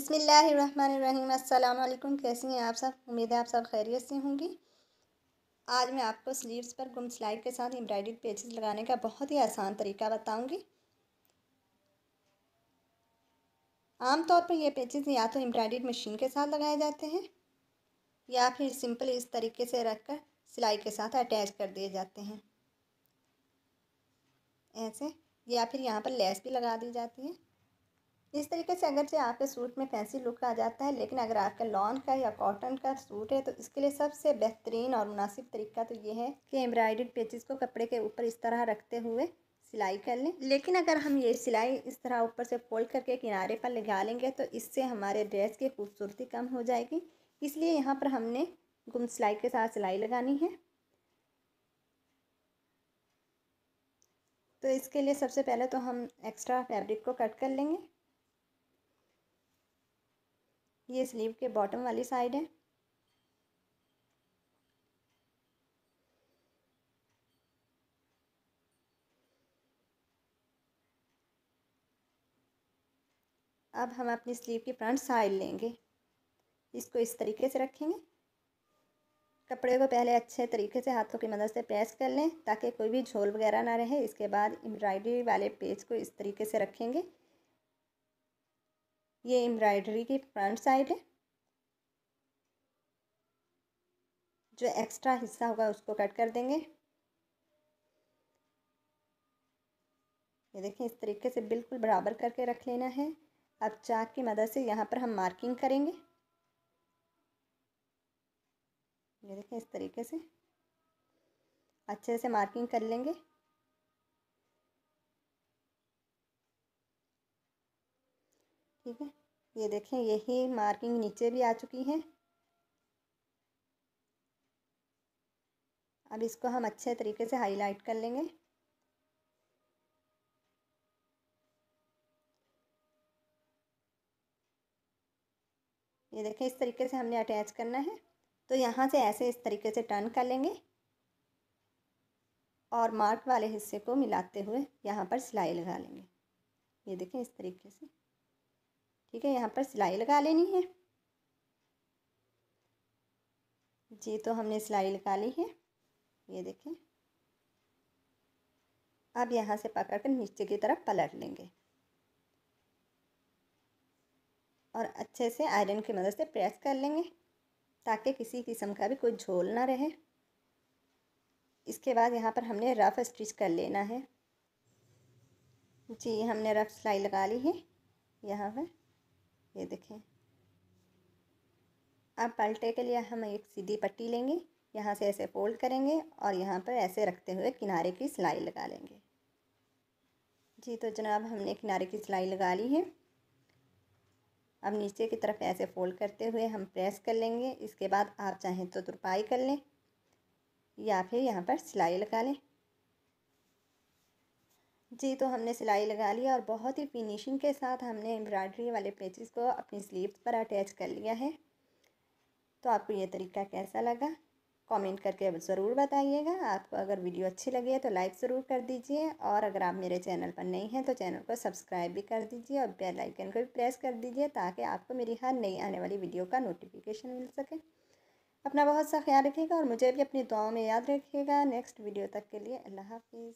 अस्सलाम वालेकुम कैसी हैं आप सब उम्मीद है आप सब खैरियत से होंगी आज मैं आपको स्लीव्स पर गुम सिलाई के साथ एम्ब्रॉयड पेजेस लगाने का बहुत ही आसान तरीका बताऊंगी आमतौर पर ये पेजेस या तो एम्ब्रॉयड मशीन के साथ लगाए जाते हैं या फिर सिंपल इस तरीके से रख कर सिलाई के साथ अटैच कर दिए जाते हैं ऐसे या फिर यहाँ पर लेस भी लगा दी जाती है इस तरीके से अगर से आपके सूट में फैंसी लुक आ जाता है लेकिन अगर आपका लॉन का या कॉटन का सूट है तो इसके लिए सबसे बेहतरीन और मुनासिब तरीका तो ये है कि एम्ब्रॉयडेड पेचिस को कपड़े के ऊपर इस तरह रखते हुए सिलाई कर लें लेकिन अगर हम ये सिलाई इस तरह ऊपर से फोल्ड करके किनारे पर लगा लेंगे तो इससे हमारे ड्रेस की खूबसूरती कम हो जाएगी इसलिए यहाँ पर हमने गुम सिलाई के साथ सिलाई लगानी है तो इसके लिए सबसे पहले तो हम एक्स्ट्रा फैब्रिक को कट कर लेंगे ये स्लीव के बॉटम वाली साइड है अब हम अपनी स्लीव की फ्रंट साइड लेंगे इसको इस तरीके से रखेंगे कपड़े को पहले अच्छे तरीके से हाथों की मदद से प्रेस कर लें ताकि कोई भी झोल वगैरह ना रहे इसके बाद एम्ब्रॉयडरी वाले पेज को इस तरीके से रखेंगे ये एम्ब्रॉयडरी की फ्रंट साइड है जो एक्स्ट्रा हिस्सा होगा उसको कट कर देंगे ये देखें इस तरीके से बिल्कुल बराबर करके रख लेना है अब चाक की मदद से यहाँ पर हम मार्किंग करेंगे ये देखें इस तरीके से अच्छे से मार्किंग कर लेंगे ठीक है ये देखें यही मार्किंग नीचे भी आ चुकी है अब इसको हम अच्छे तरीके से हाईलाइट कर लेंगे ये देखें इस तरीके से हमने अटैच करना है तो यहाँ से ऐसे इस तरीके से टर्न कर लेंगे और मार्क वाले हिस्से को मिलाते हुए यहाँ पर सिलाई लगा लेंगे ये देखें इस तरीके से ठीक है यहाँ पर सिलाई लगा लेनी है जी तो हमने सिलाई लगा ली है ये देखें अब यहाँ से पकड़ कर नीचे की तरफ पलट लेंगे और अच्छे से आयरन की मदद से प्रेस कर लेंगे ताकि किसी किस्म का भी कोई झोल ना रहे इसके बाद यहाँ पर हमने रफ़ स्टिच कर लेना है जी हमने रफ़ सिलाई लगा ली है यहाँ पर ये देखें अब पलटे के लिए हम एक सीधी पट्टी लेंगे यहाँ से ऐसे फोल्ड करेंगे और यहाँ पर ऐसे रखते हुए किनारे की सिलाई लगा लेंगे जी तो जनाब हमने किनारे की सिलाई लगा ली है अब नीचे की तरफ ऐसे फोल्ड करते हुए हम प्रेस कर लेंगे इसके बाद आप चाहें तो तुरपाई कर लें या फिर यहाँ पर सिलाई लगा लें जी तो हमने सिलाई लगा ली और बहुत ही फिनिशिंग के साथ हमने एम्ब्रॉयडरी वाले पेजेस को अपनी स्लीव्स पर अटैच कर लिया है तो आपको ये तरीका कैसा लगा कमेंट करके ज़रूर बताइएगा आपको अगर वीडियो अच्छी लगी है तो लाइक ज़रूर कर दीजिए और अगर आप मेरे चैनल पर नहीं हैं तो चैनल को सब्सक्राइब भी कर दीजिए और बेल आइकन को भी प्रेस कर दीजिए ताकि आपको मेरी हर नई आने वाली वीडियो का नोटिफिकेशन मिल सके अपना बहुत सा ख्याल रखिएगा और मुझे भी अपनी दुआओं में याद रखिएगा नेक्स्ट वीडियो तक के लिए अल्लाह हाफिज़